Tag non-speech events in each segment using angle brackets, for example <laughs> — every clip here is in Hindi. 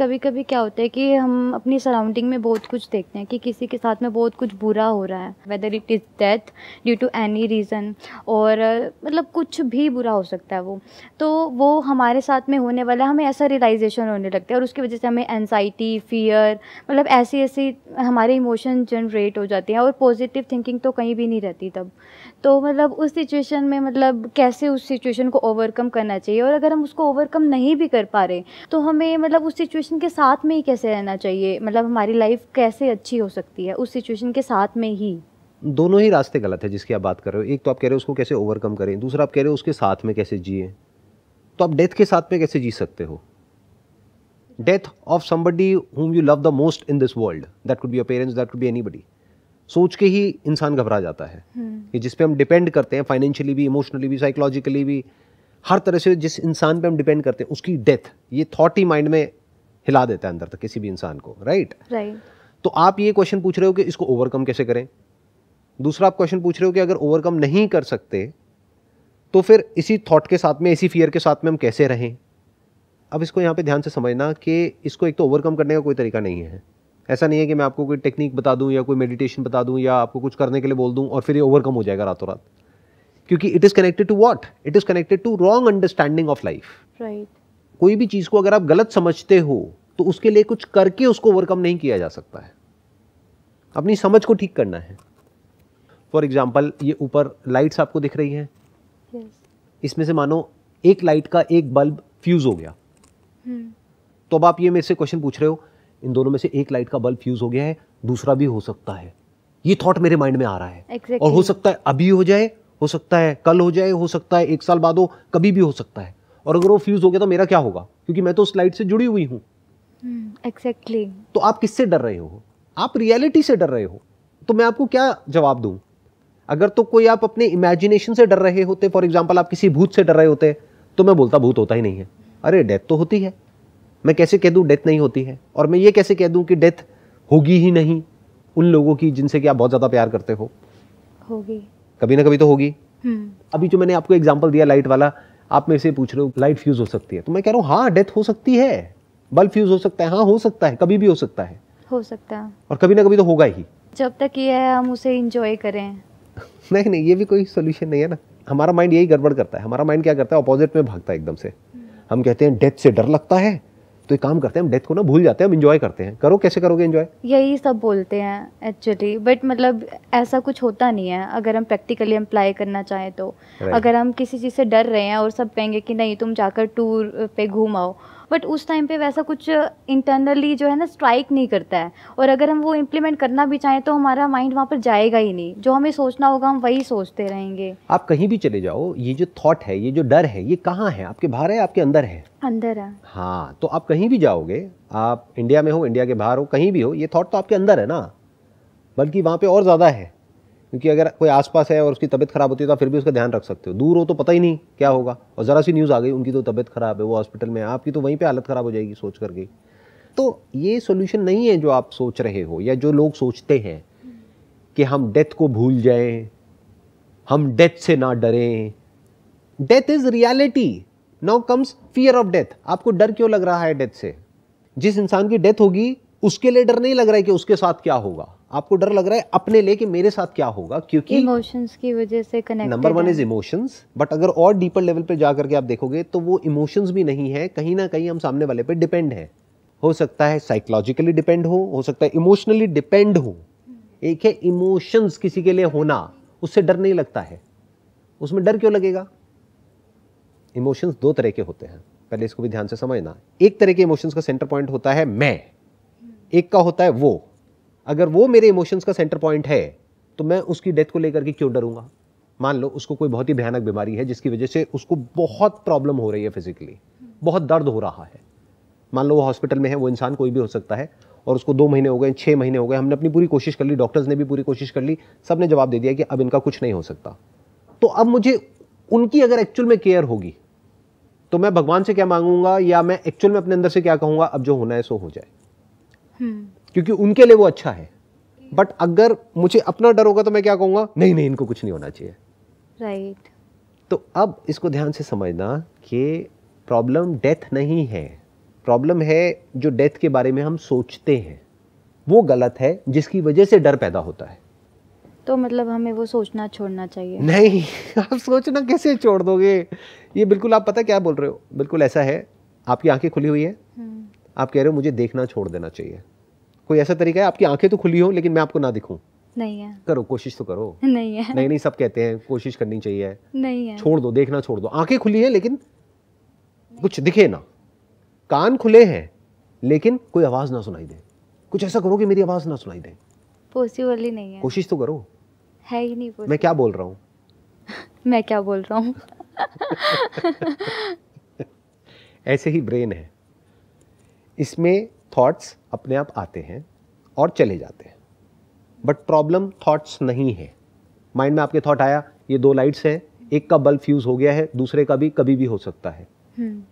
कभी कभी क्या होता है कि हम अपनी सराउंडिंग में बहुत कुछ देखते हैं कि किसी के साथ में बहुत कुछ बुरा हो रहा है whether it is death due to any reason और मतलब कुछ भी बुरा हो सकता है वो तो वो हमारे साथ में होने वाला हमें ऐसा रियलाइजेशन होने लगता है और उसकी वजह से हमें एनजाइटी फियर मतलब ऐसी ऐसी हमारे इमोशन जनरेट हो जाते हैं और पॉजिटिव थिंकिंग तो कहीं भी नहीं रहती तब तो मतलब उस सिचुएशन में मतलब कैसे उस सिचुएशन को ओवरकम करना चाहिए और अगर हम उसको ओवरकम नहीं भी कर पा रहे तो हमें मतलब उस सिचुएशन सिचुएशन के साथ में ही कैसे रहना चाहिए मतलब हमारी लाइफ कैसे अच्छी हो सकती है उस सिचुएशन के साथ में ही दोनों ही रास्ते गलत है जिसकी आप बात कर रहे हो एक तो आप कह रहे हो उसको कैसे ओवरकम करें दूसरा आप कह रहे हो उसके साथ में कैसे जिए तो आप डेथ के साथ में कैसे जी सकते हो death of somebody whom you love the most in this world that could be parents that could be anybody सोच के ही इंसान घबरा जाता है हम्म। कि जिस पे हम डिपेंड करते हैं फाइनेंशियली भी इमोशनली भी साइकोलॉजिकली भी हर तरह से जिस इंसान पे हम डिपेंड करते हैं उसकी डेथ ये थॉट ही माइंड में हिला देता है अंदर तक किसी भी इंसान को राइट राइट तो आप ये क्वेश्चन पूछ रहे हो कि इसको ओवरकम कैसे करें दूसरा आप क्वेश्चन पूछ रहे हो कि अगर ओवरकम नहीं कर सकते तो फिर इसी थॉट के साथ में इसी फियर के साथ में हम कैसे रहें अब इसको यहाँ पे ध्यान से समझना कि इसको एक तो ओवरकम करने का कोई तरीका नहीं है ऐसा नहीं है कि मैं आपको कोई टेक्निक बता दूं या कोई मेडिटेशन बता दूं या आपको कुछ करने के लिए बोल दूं और फिर ये ओवरकम हो जाएगा रातों रात क्योंकि it is connected to what it is connected to wrong understanding of life right कोई भी चीज़ को अगर आप गलत समझते हो तो उसके लिए कुछ करके उसको ओवरकम नहीं किया जा सकता है अपनी समझ को ठीक करना है फॉर एग्जाम्पल ये ऊपर लाइट्स आपको दिख रही हैं yes. इसमें से मानो एक लाइट का एक बल्ब फ्यूज़ हो गया hmm. तो अब आप ये मेरे से क्वेश्चन पूछ रहे हो इन दोनों में से एक लाइट का बल्ब फ्यूज़ हो गया है दूसरा भी हो सकता है ये थॉट मेरे माइंड में आ रहा है exactly. और हो सकता है अभी हो जाए हो सकता है कल हो जाए हो सकता है एक साल बाद हो कभी भी हो सकता है और अगर वो फ्यूज़ हो गया तो मेरा क्या होगा क्योंकि मैं तो उस लाइट से जुड़ी हुई हूँ एक्सैक्टली हम्म, exactly. तो आप किससे डर रहे हो आप रियलिटी से डर रहे हो तो मैं आपको क्या जवाब दूं अगर तो कोई आप अपने इमेजिनेशन से डर रहे होते फॉर एग्जाम्पल आप किसी भूत से डर रहे होते तो मैं बोलता भूत होता ही नहीं है अरे डेथ तो होती है मैं कैसे कह दूं डेथ नहीं होती है और मैं ये कैसे कह दूं कि डेथ होगी ही नहीं उन लोगों की जिनसे कि आप बहुत ज़्यादा प्यार करते हो होगी कभी ना कभी तो होगी हम्म। अभी जो मैंने आपको एग्जाम्पल दिया लाइट वाला आप मेरे से पूछ रहे हो लाइट फ्यूज हो सकती है तो मैं कह रहा हूँ हाँ डेथ हो सकती है बल्ब फ्यूज हो सकता है हाँ हो सकता है कभी भी हो सकता है हो सकता है और कभी ना कभी तो होगा ही जब तक ये है हम उसे इंजॉय करें <laughs> नहीं नहीं ये भी कोई सोल्यूशन नहीं है ना हमारा माइंड यही गड़बड़ करता है हमारा माइंड क्या करता है अपोजिट में भागता है एकदम से हम्म। हम कहते हैं डेथ से डर लगता है तो एक काम करते हैं हम डेथ को ना भूल जाते हैं हम इंजॉय करते हैं करो कैसे करोगे इंजॉय यही सब बोलते हैं एक्चुअली बट मतलब ऐसा कुछ होता नहीं है अगर हम प्रैक्टिकली अप्लाई करना चाहें तो अगर हम किसी चीज़ से डर रहे हैं और सब कहेंगे कि नहीं तुम जाकर टूर पे घूम आओ बट उस टाइम पे वैसा कुछ इंटरनली जो है ना स्ट्राइक नहीं करता है और अगर हम वो इम्प्लीमेंट करना भी चाहें तो हमारा माइंड वहाँ पर जाएगा ही नहीं जो हमें सोचना होगा हम वही सोचते रहेंगे आप कहीं भी चले जाओ ये जो थॉट है ये जो डर है ये कहाँ है आपके बाहर है आपके अंदर है अंदर है हाँ तो आप कहीं भी जाओगे आप इंडिया में हो इंडिया के बाहर हो कहीं भी हो ये थॉट तो आपके अंदर है ना बल्कि वहाँ पे और ज़्यादा है क्योंकि अगर कोई आसपास है और उसकी तबीयत ख़राब होती है तो फिर भी उसका ध्यान रख सकते हो दूर हो तो पता ही नहीं क्या होगा और ज़रा सी न्यूज़ आ गई उनकी तो तबीयत ख़राब है वो हॉस्पिटल में है आपकी तो वहीं पर हालत ख़राब हो जाएगी सोच करके तो ये सोल्यूशन नहीं है जो आप सोच रहे हो या जो लोग सोचते हैं कि हम डेथ को भूल जाएं हम डेथ से ना डरें death is reality now comes fear of death आपको डर क्यों लग रहा है डेथ से जिस इंसान की डेथ होगी उसके लिए डर नहीं लग रहा है कि उसके साथ क्या होगा आपको डर लग रहा है अपने लिए कि मेरे साथ क्या होगा क्योंकि इमोशंस की वजह से connect number one is emotions but अगर और डीपर लेवल पे जाकर के आप देखोगे तो वो इमोशंस भी नहीं है कहीं ना कहीं हम सामने वाले पे डिपेंड है हो सकता है साइकोलॉजिकली डिपेंड हो हो सकता है इमोशनली डिपेंड हो एक है इमोशंस किसी के लिए होना उससे डर नहीं लगता है उसमें डर क्यों लगेगा इमोशंस दो तरह के होते हैं पहले इसको भी ध्यान से समझना एक तरह के इमोशंस का सेंटर पॉइंट होता है मैं एक का होता है वो अगर वो मेरे इमोशंस का सेंटर पॉइंट है तो मैं उसकी डेथ को लेकर के क्यों डरूंगा मान लो उसको कोई बहुत ही भयानक बीमारी है जिसकी वजह से उसको बहुत प्रॉब्लम हो रही है फिजिकली बहुत दर्द हो रहा है मान लो वो हॉस्पिटल में है वो इंसान कोई भी हो सकता है और उसको दो महीने हो गए छः महीने हो गए हमने अपनी पूरी कोशिश कर ली डॉक्टर्स ने भी पूरी कोशिश कर ली सब ने जवाब दे दिया कि अब इनका कुछ नहीं हो सकता तो अब मुझे उनकी अगर एक्चुअल में केयर होगी तो मैं भगवान से क्या मांगूंगा या मैं एक्चुअल में अपने अंदर से क्या कहूँगा अब जो होना है सो हो जाए हम्म। क्योंकि उनके लिए वो अच्छा है बट अगर मुझे अपना डर होगा तो मैं क्या कहूंगा नहीं नहीं इनको कुछ नहीं होना चाहिए राइट तो अब इसको ध्यान से समझना कि प्रॉब्लम डेथ नहीं है प्रॉब्लम है जो डेथ के बारे में हम सोचते हैं वो गलत है जिसकी वजह से डर पैदा होता है तो मतलब हमें वो सोचना छोड़ना चाहिए नहीं <laughs> आप सोचना कैसे छोड़ दोगे ये बिल्कुल आप पता क्या बोल रहे हो बिल्कुल ऐसा है आपकी आंखें खुली हुई है हम्म। आप कह रहे हो मुझे देखना छोड़ देना चाहिए कोई ऐसा तरीका है आपकी आंखें तो खुली हो लेकिन मैं आपको ना दिखूं नहीं है करो कोशिश तो करो <laughs> नहीं है नहीं नहीं सब कहते हैं कोशिश करनी चाहिए नहीं है छोड़ दो देखना छोड़ दो आंखें खुली है लेकिन कुछ दिखे ना कान खुले हैं लेकिन कोई आवाज़ ना सुनाई दे कुछ ऐसा करो कि मेरी आवाज़ ना सुनाई दे पॉसिबल ही नहीं है कोशिश तो करो है ही नहीं मैं क्या बोल रहा हूँ <laughs> मैं क्या बोल रहा हूँ <laughs> ऐसे ही ब्रेन है इसमें थॉट्स अपने आप आते हैं और चले जाते हैं बट प्रॉब्लम थॉट्स नहीं है माइंड में आपके थॉट आया ये दो लाइट्स हैं एक का बल्ब फ्यूज हो गया है दूसरे का भी कभी भी हो सकता है हम्म।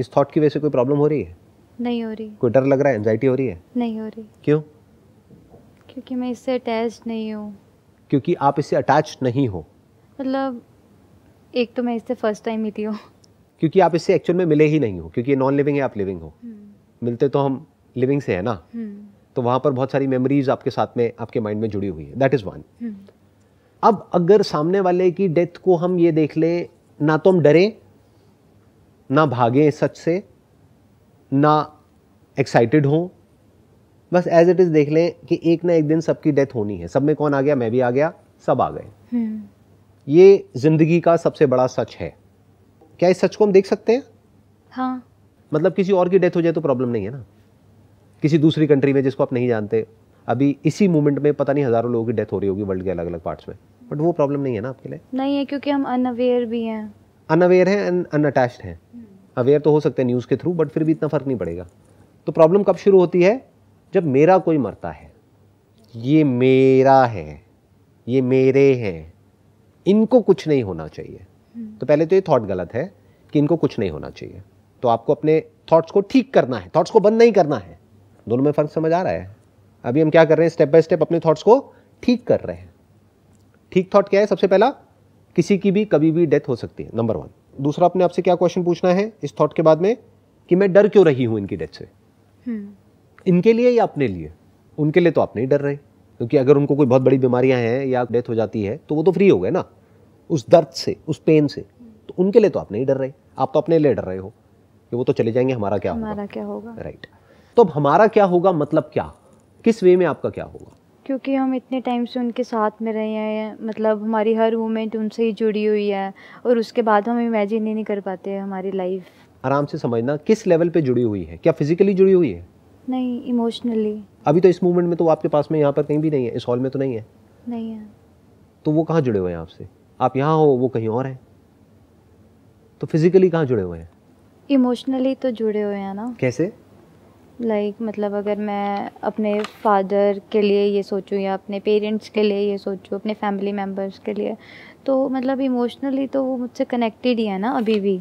इस थॉट की वजह से कोई प्रॉब्लम हो रही है नहीं हो रही कोई डर लग रहा है एंजाइटी हो रही है नहीं हो रही क्यों क्योंकि मैं इससे अटैच नहीं हूँ क्योंकि आप इससे अटैच नहीं हो मतलब एक तो मैं इससे फर्स्ट टाइम मिली हूँ क्योंकि आप इससे एक्चुअल में मिले ही नहीं हो क्योंकि ये नॉन लिविंग है आप लिविंग हो हम्म। मिलते तो हम लिविंग से है ना हम्म। तो वहां पर बहुत सारी मेमोरीज आपके साथ में आपके माइंड में जुड़ी हुई है दैट इज़ वन अब अगर सामने वाले की डेथ को हम ये देख ले ना तो हम डरे ना भागे सच से ना एक्साइटेड हों बस एज इट इज़ देख लें कि एक ना एक दिन सबकी डेथ होनी है सब में कौन आ गया मैं भी आ गया सब आ गए हम्म। ये जिंदगी का सबसे बड़ा सच है क्या इस सच को हम देख सकते हैं हाँ मतलब किसी और की डेथ हो जाए तो प्रॉब्लम नहीं है ना किसी दूसरी कंट्री में जिसको आप नहीं जानते अभी इसी मूवमेंट में पता नहीं हज़ारों लोगों की डेथ हो रही होगी वर्ल्ड के अलग अलग पार्ट्स में बट वो प्रॉब्लम नहीं है ना आपके लिए नहीं है क्योंकि हम अनअवेयर भी हैं अनअवेयर हैं एंड अनअटैच्ड हैं अवेयर hmm. तो हो सकते हैं न्यूज़ के थ्रू बट फिर भी इतना फ़र्क नहीं पड़ेगा तो प्रॉब्लम कब शुरू होती है जब मेरा कोई मरता है ये मेरा है ये मेरे हैं इनको कुछ नहीं होना चाहिए hmm. तो पहले तो ये थॉट गलत है कि इनको कुछ नहीं होना चाहिए तो आपको अपने थॉट्स को ठीक करना है थॉट्स को बंद नहीं करना है दोनों में फ़र्क समझ आ रहा है अभी हम क्या कर रहे हैं स्टेप बाय स्टेप अपने थॉट्स को ठीक कर रहे हैं ठीक थॉट क्या है सबसे पहला किसी की भी कभी भी डेथ हो सकती है नंबर वन दूसरा अपने आपसे क्या क्वेश्चन पूछना है इस थॉट के बाद में कि मैं डर क्यों रही हूं इनकी डेथ से हम्म। इनके लिए या अपने लिए उनके लिए तो आप नहीं डर रहे क्योंकि अगर उनको कोई बहुत बड़ी बीमारियां हैं या डेथ हो जाती है तो वो तो फ्री हो गए ना उस दर्द से उस पेन से तो उनके लिए तो आप नहीं डर रहे आप तो अपने लिए डर रहे हो कि वो तो चले जाएंगे हमारा क्या हमारा होगा क्या होगा राइट right. तो अब हमारा क्या होगा मतलब क्या किस वे में आपका क्या होगा क्योंकि हम इतने टाइम से उनके साथ में रहे हैं मतलब हमारी हर मोमेंट उनसे ही जुड़ी हुई है और उसके बाद हम इमेजिन ही नहीं कर पाते हैं हमारी लाइफ आराम से समझना किस लेवल पे जुड़ी हुई है क्या फिजिकली जुड़ी हुई है नहीं इमोशनली अभी तो इस मोमेंट में तो आपके पास में यहाँ पर कहीं भी नहीं है इस हॉल में तो नहीं है नहीं है तो वो कहाँ जुड़े हुए हैं आपसे आप यहाँ हो वो कहीं और हैं तो फिजिकली कहाँ जुड़े हुए हैं इमोशनली तो जुड़े हुए हैं ना कैसे लाइक like, मतलब अगर मैं अपने फ़ादर के लिए ये सोचूं या अपने पेरेंट्स के लिए ये सोचूं अपने फैमिली मेम्बर्स के लिए तो मतलब इमोशनली तो वो मुझसे कनेक्टेड ही है ना अभी भी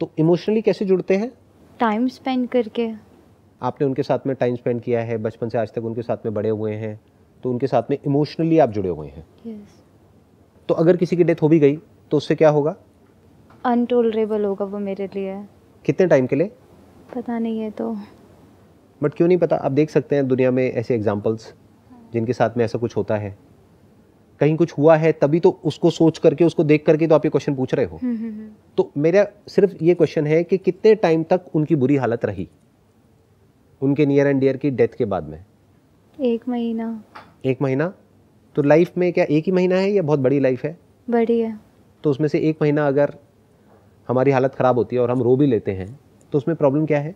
तो इमोशनली कैसे जुड़ते हैं टाइम स्पेंड करके आपने उनके साथ में टाइम स्पेंड किया है बचपन से आज तक उनके साथ में बड़े हुए हैं तो उनके साथ में इमोशनली आप जुड़े हुए हैं yes. तो अगर किसी की डेथ हो भी गई तो उससे क्या होगा अनटोलरेबल होगा वो मेरे लिए कितने टाइम के लिए पता नहीं है तो बट क्यों नहीं पता आप देख सकते हैं दुनिया में ऐसे एग्जाम्पल्स जिनके साथ में ऐसा कुछ होता है कहीं कुछ हुआ है तभी तो उसको सोच करके उसको देख करके तो आप ये क्वेश्चन पूछ रहे हो हम्म, हम्म, हम्म। तो मेरा सिर्फ ये क्वेश्चन है कि कितने टाइम तक उनकी बुरी हालत रही उनके नियर एंड डियर की डेथ के बाद में एक महीना एक महीना तो लाइफ में क्या एक ही महीना है या बहुत बड़ी लाइफ है बड़ी है तो उसमें से एक महीना अगर हमारी हालत ख़राब होती है और हम रो भी लेते हैं तो उसमें प्रॉब्लम क्या है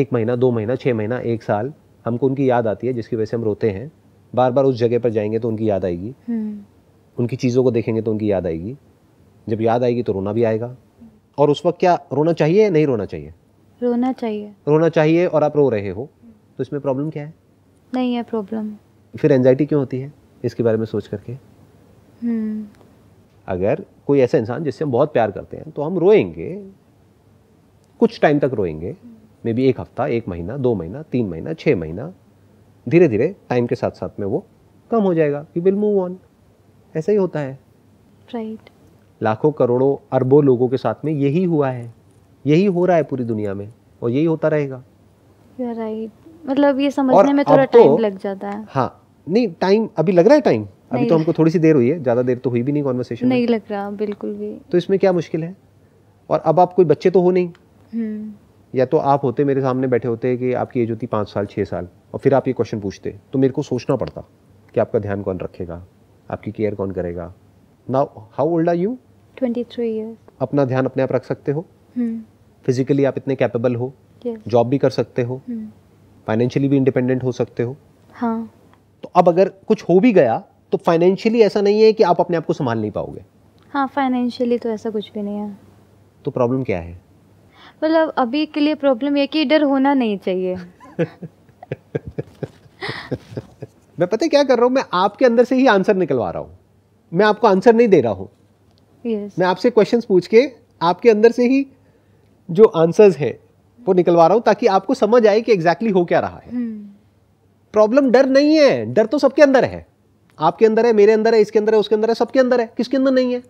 एक महीना दो महीना छः महीना एक साल हमको उनकी याद आती है जिसकी वजह से हम रोते हैं बार बार उस जगह पर जाएंगे तो उनकी याद आएगी हम्म। उनकी चीज़ों को देखेंगे तो उनकी याद आएगी जब याद आएगी तो रोना भी आएगा और उस वक्त क्या रोना चाहिए या नहीं रोना चाहिए रोना चाहिए रोना चाहिए और आप रो रहे हो तो इसमें प्रॉब्लम क्या है नहीं है प्रॉब्लम फिर एनजाइटी क्यों होती है इसके बारे में सोच करके हम्म। अगर कोई ऐसा इंसान जिससे हम बहुत प्यार करते हैं तो हम रोएंगे कुछ टाइम तक रोएंगे मे बी एक हफ्ता एक महीना दो महीना तीन महीना छः महीना धीरे धीरे टाइम के साथ साथ में वो कम हो जाएगा यू विल मूव ऑन ऐसा ही होता है राइट right. लाखों करोड़ों अरबों लोगों के साथ में यही हुआ है यही हो रहा है पूरी दुनिया में और यही होता रहेगा राइट right. मतलब ये समझने में थोड़ा टाइम तो, लग जाता है हाँ नहीं टाइम अभी लग रहा है टाइम अभी तो हमको थोड़ी सी देर हुई है ज़्यादा देर तो हुई भी नहीं कॉन्वर्सेशन नहीं लग रहा बिल्कुल भी तो इसमें क्या मुश्किल है और अब आप कोई बच्चे तो हो नहीं हम्म। या तो आप होते मेरे सामने बैठे होते कि आपकी एज होती पाँच साल छः साल और फिर आप ये क्वेश्चन पूछते तो मेरे को सोचना पड़ता कि आपका ध्यान कौन रखेगा आपकी केयर कौन करेगा now how old are you twenty three अपना ध्यान अपने आप रख सकते हो फिजिकली हम्म। आप इतने कैपेबल हो जॉब भी कर सकते हो फाइनेंशियली हम्म। भी इंडिपेंडेंट हो सकते हो हाँ तो अब अगर कुछ हो भी गया तो फाइनेंशियली ऐसा नहीं है कि आप अपने आप को संभाल नहीं पाओगे हाँ फाइनेंशियली तो ऐसा कुछ भी नहीं है तो प्रॉब्लम क्या है मतलब अभी के लिए प्रॉब्लम यह कि डर होना नहीं चाहिए <laughs> मैं पता क्या कर रहा हूँ मैं आपके अंदर से ही आंसर निकलवा रहा हूँ मैं आपको आंसर नहीं दे रहा हूँ yes. मैं आपसे क्वेश्चन पूछ के आपके अंदर से ही जो आंसर्स है वो निकलवा रहा हूँ ताकि आपको समझ आए कि एग्जैक्टली exactly हो क्या रहा है प्रॉब्लम hmm. डर नहीं है डर तो सबके अंदर है आपके अंदर है मेरे अंदर है इसके अंदर है उसके अंदर है सबके अंदर है किसके अंदर नहीं है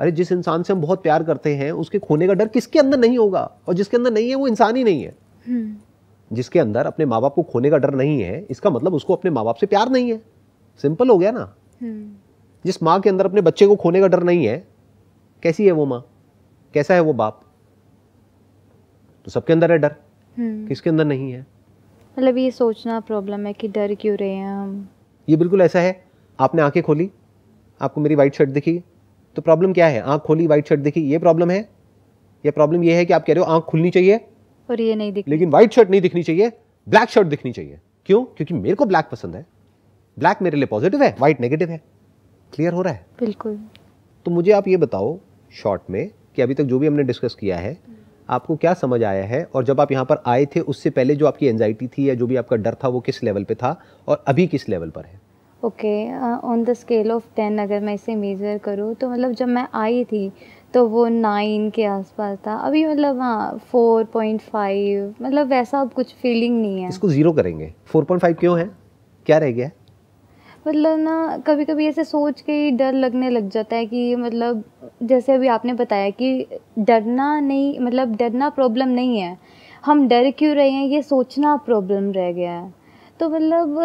अरे जिस इंसान से हम बहुत प्यार करते हैं उसके खोने का डर किसके अंदर नहीं होगा और जिसके अंदर नहीं है वो इंसान ही नहीं है हम्म। जिसके अंदर अपने माँ बाप को खोने का डर नहीं है इसका मतलब उसको अपने माँ बाप से प्यार नहीं है सिंपल हो गया ना हम्म। जिस माँ के अंदर अपने बच्चे को खोने का डर नहीं है कैसी है वो माँ कैसा है वो बाप तो सबके अंदर है डर हम्म। किसके अंदर नहीं है मतलब ये सोचना प्रॉब्लम है कि डर क्यों रहे हैं हम ये बिल्कुल ऐसा है आपने आंखें खोली आपको मेरी वाइट शर्ट दिखी तो प्रॉब्लम क्या है आंख खोली व्हाइट शर्ट दिखी ये प्रॉब्लम है या प्रॉब्लम ये है कि आप कह रहे हो आंख खुलनी चाहिए और ये नहीं दिख लेकिन व्हाइट शर्ट नहीं दिखनी चाहिए ब्लैक शर्ट दिखनी चाहिए क्यों क्योंकि मेरे को ब्लैक पसंद है ब्लैक मेरे लिए पॉजिटिव है व्हाइट नेगेटिव है क्लियर हो रहा है बिल्कुल तो मुझे आप ये बताओ शॉर्ट में कि अभी तक जो भी हमने डिस्कस किया है आपको क्या समझ आया है और जब आप यहाँ पर आए थे उससे पहले जो आपकी एनजाइटी थी या जो भी आपका डर था वो किस लेवल पे था और अभी किस लेवल पर है okay on the scale of ten अगर मैं इसे मेज़र करूँ तो मतलब जब मैं आई थी तो वो नाइन के आसपास था अभी मतलब हाँ फोर पॉइंट फाइव मतलब वैसा अब कुछ फीलिंग नहीं है इसको ज़ीरो करेंगे फोर पॉइंट फाइव क्यों है क्या रह गया मतलब ना कभी कभी ऐसे सोच के ही डर लगने लग जाता है कि मतलब जैसे अभी आपने बताया कि डरना नहीं मतलब डरना प्रॉब्लम नहीं है हम डर क्यों रहे हैं ये सोचना प्रॉब्लम रह गया है तो मतलब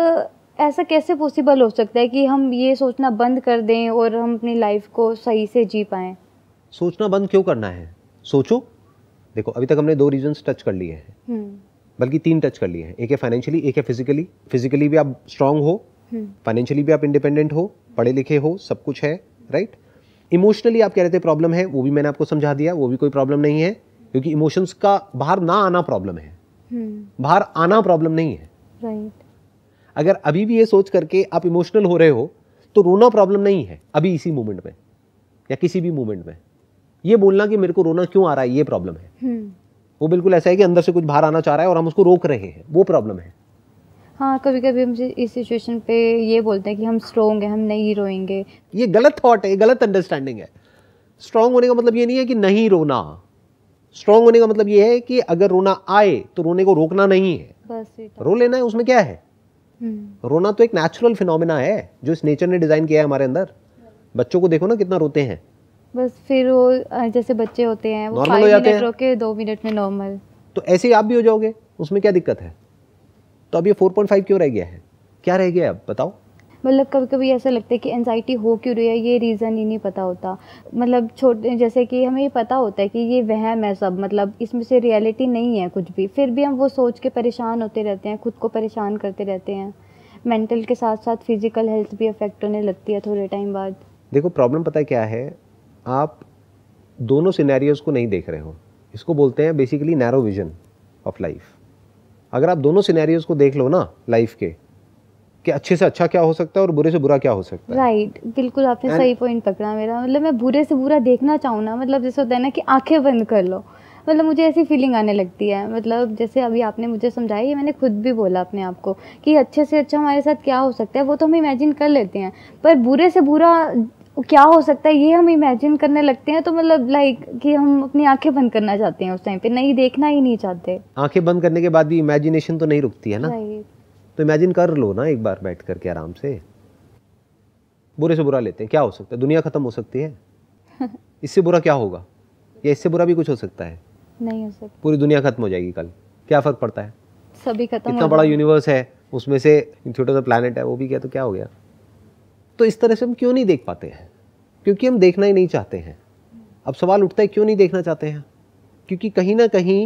ऐसा कैसे पॉसिबल हो सकता है कि हम ये सोचना बंद कर दें और हम अपनी लाइफ को सही से जी पाएं सोचना बंद क्यों करना है सोचो देखो अभी तक हमने दो रीजन टच कर लिए हैं हम्म। बल्कि तीन टच कर लिए हैं एक है फाइनेंशियली एक है फिजिकली फिजिकली भी आप स्ट्रांग हो फाइनेंशियली हम्म। भी आप इंडिपेंडेंट हो पढ़े लिखे हो सब कुछ है राइट इमोशनली आप कह रहे थे प्रॉब्लम है वो भी मैंने आपको समझा दिया वो भी कोई प्रॉब्लम नहीं है क्योंकि इमोशंस का बाहर ना आना प्रॉब्लम है हम्म। बाहर आना प्रॉब्लम नहीं है राइट अगर अभी भी ये सोच करके आप इमोशनल हो रहे हो तो रोना प्रॉब्लम नहीं है अभी इसी मोमेंट में या किसी भी मोमेंट में ये बोलना कि मेरे को रोना क्यों आ रहा है ये प्रॉब्लम है हम्म। वो बिल्कुल ऐसा है कि अंदर से कुछ बाहर आना चाह रहा है और हम उसको रोक रहे हैं वो प्रॉब्लम है हाँ कभी कभी हम इस सिचुएशन पे ये बोलते हैं कि हम स्ट्रोंग हैं हम नहीं रोएंगे ये गलत थॉट है गलत अंडरस्टैंडिंग है स्ट्रांग होने का मतलब ये नहीं है कि नहीं रोना स्ट्रांग होने का मतलब ये है कि अगर रोना आए तो रोने को रोकना नहीं है बस तो। रो लेना है उसमें क्या है हम्म। रोना तो एक नेचुरल फिनोमिना है जो इस नेचर ने डिज़ाइन किया है हमारे अंदर बच्चों को देखो ना कितना रोते हैं बस फिर वो जैसे बच्चे होते हैं वो जाते हैं रोके दो मिनट में नॉर्मल तो ऐसे ही आप भी हो जाओगे उसमें क्या दिक्कत है तो अब ये फाइव क्यों रह गया है क्या रह गया है अब बताओ मतलब कभी कभी ऐसा लगता है कि एनजाइटी हो क्यों रही है ये रीज़न ही नहीं पता होता मतलब छोटे जैसे कि हमें ये पता होता है कि ये वहम है सब मतलब इसमें से रियलिटी नहीं है कुछ भी फिर भी हम वो सोच के परेशान होते रहते हैं खुद को परेशान करते रहते हैं मेंटल के साथ साथ फिज़िकल हेल्थ भी अफेक्ट होने लगती है थोड़े टाइम बाद देखो प्रॉब्लम पता है क्या है आप दोनों सिनेरियोज़ को नहीं देख रहे हो इसको बोलते हैं basically narrow vision of life अगर आप दोनों सिनेरियोज़ को देख लो ना लाइफ के कि अच्छे से अच्छा क्या हो सकता है और बुरे से बुरा क्या हो सकता है राइट right. बिल्कुल आपने And... सही पॉइंट पकड़ा मेरा मतलब मैं बुरे से बुरा देखना चाहूँ ना मतलब जैसे होता है ना कि आंखें बंद कर लो मतलब मुझे ऐसी फीलिंग आने लगती है मतलब जैसे अभी आपने मुझे समझाया ये मैंने खुद भी बोला अपने आप को कि अच्छे से अच्छा हमारे साथ क्या हो सकता है वो तो हम इमेजिन कर लेते हैं पर बुरे से बुरा क्या हो सकता है ये हम इमेजिन करने लगते हैं तो मतलब लाइक कि हम अपनी आंखें बंद करना चाहते हैं उस टाइम पे नहीं देखना ही नहीं चाहते आंखें बंद करने के बाद भी इमेजिनेशन तो नहीं रुकती है ना तो इमेजिन कर लो ना एक बार बैठ करके आराम से बुरे से बुरा लेते हैं क्या हो सकता है दुनिया ख़त्म हो सकती है <laughs> इससे बुरा क्या होगा या इससे बुरा भी कुछ हो सकता है नहीं हो सकता पूरी दुनिया ख़त्म हो जाएगी कल क्या फ़र्क पड़ता है सभी खत्म इतना बड़ा यूनिवर्स है उसमें से छोटा सा प्लानट है वो भी क्या तो क्या हो गया तो इस तरह से हम क्यों नहीं देख पाते हैं क्योंकि हम देखना ही नहीं चाहते हैं अब सवाल उठता है क्यों नहीं देखना चाहते हैं क्योंकि कहीं ना कहीं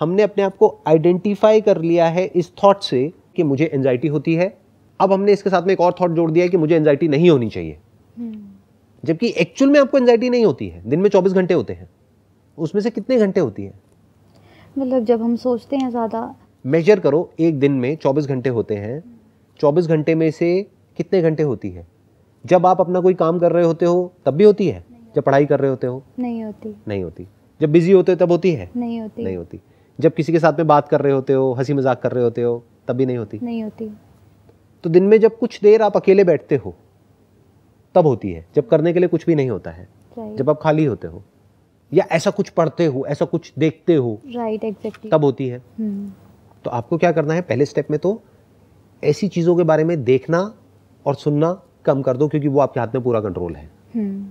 हमने अपने आप को आइडेंटिफाई कर लिया है इस थॉट से कि मुझे एनजाइटी होती है अब हमने इसके साथ में एक और थॉट जोड़ दिया कि मुझे एनजाइटी नहीं होनी चाहिए हम्म। जबकि एक्चुअल में आपको एनजाइटी नहीं होती है दिन में चौबीस घंटे होते हैं उसमें से कितने घंटे होती है मतलब जब हम सोचते हैं ज़्यादा मेजर करो एक दिन में चौबीस घंटे होते हैं चौबीस घंटे में से कितने घंटे होती है जब आप अपना कोई काम कर रहे होते हो तब भी होती है जब पढ़ाई कर रहे होते हो नहीं होती नहीं होती जब बिजी होते हो तब होती है नहीं होती नहीं होती जब किसी के साथ में बात कर रहे होते हो हंसी मजाक कर रहे होते हो तभी नहीं होती नहीं होती तो दिन में जब कुछ देर आप अकेले बैठते हो तब होती है जब करने के लिए कुछ भी नहीं होता है जब आप खाली होते हो या ऐसा कुछ पढ़ते हो ऐसा कुछ देखते हो राइट right, exactly. तब होती है हम्म। तो आपको क्या करना है पहले स्टेप में तो ऐसी चीज़ों के बारे में देखना और सुनना कम कर दो क्योंकि वो आपके हाथ में पूरा कंट्रोल है हम्म।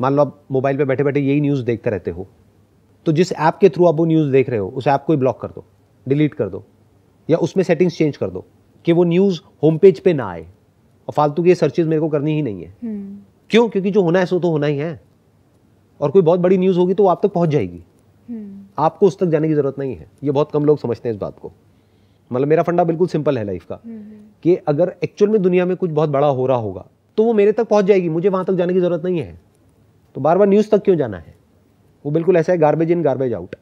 मान लो आप मोबाइल पे बैठे बैठे यही न्यूज़ देखते रहते हो तो जिस ऐप के थ्रू आप वो न्यूज़ देख रहे हो उस ऐप को ही ब्लॉक कर दो डिलीट कर दो या उसमें सेटिंग्स चेंज कर दो कि वो न्यूज़ होम पेज पे ना आए और फालतू की सर्चेज मेरे को करनी ही नहीं है हम्म। क्यों क्योंकि जो होना है सो तो होना ही है और कोई बहुत बड़ी न्यूज़ होगी तो वो आप तक पहुंच जाएगी हम्म। आपको उस तक जाने की ज़रूरत नहीं है ये बहुत कम लोग समझते हैं इस बात को मतलब मेरा फंडा बिल्कुल सिंपल है लाइफ का हम्म, कि अगर एक्चुअल में दुनिया में कुछ बहुत बड़ा हो रहा होगा तो वो मेरे तक पहुंच जाएगी मुझे वहां तक जाने की ज़रूरत नहीं है तो बार बार न्यूज़ तक क्यों जाना है वो बिल्कुल ऐसा है गार्बेज इन गार्बेज आउट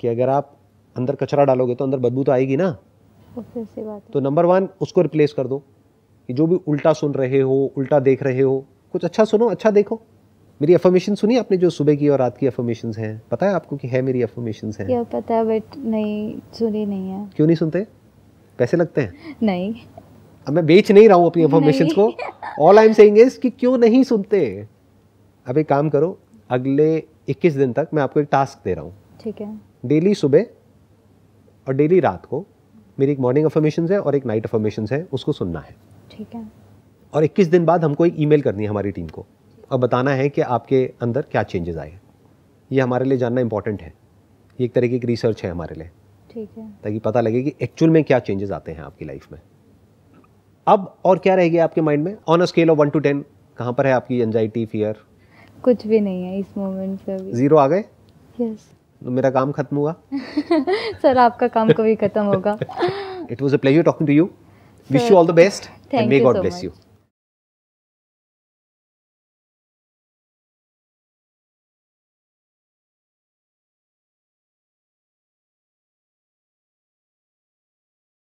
कि अगर आप अंदर कचरा डालोगे तो अंदर बदबू तो आएगी ना बात तो नंबर वन उसको रिप्लेस कर दो कि जो भी उल्टा सुन रहे हो उल्टा देख रहे हो कुछ अच्छा सुनो अच्छा देखो मेरी अफर्मेशन सुनी आपने जो सुबह की और रात की अफर्मेशन हैं पता है आपको कि है मेरी अफर्मेशन है क्या पता है बट नहीं सुनी नहीं है क्यों नहीं सुनते पैसे लगते हैं नहीं अब मैं बेच नहीं रहा हूँ अपनी अफर्मेशन को all I am saying is कि क्यों नहीं सुनते अब एक काम करो अगले 21 दिन तक मैं आपको एक टास्क दे रहा हूँ ठीक है डेली सुबह और डेली रात को मेरी एक मॉर्निंग अफर्मेशन है और एक नाइट अफर्मेशन है उसको सुनना है ठीक है और 21 दिन बाद हमको एक ईमेल करनी है हमारी टीम को और बताना है कि आपके अंदर क्या चेंजेस आए ये हमारे लिए जानना इंपॉर्टेंट है ये एक तरह की एक रिसर्च है हमारे लिए ठीक है ताकि पता लगे कि एक्चुअल में क्या चेंजेस आते हैं आपकी लाइफ में अब और क्या रह गया आपके माइंड में on a scale of one to ten कहाँ पर है आपकी एनजाइटी फियर कुछ भी नहीं है इस मोमेंट पर जीरो आ गए यस yes. तो मेरा काम खत्म हुआ <laughs> सर आपका काम कभी खत्म होगा it was a pleasure talking to you wish you all the best and may God bless you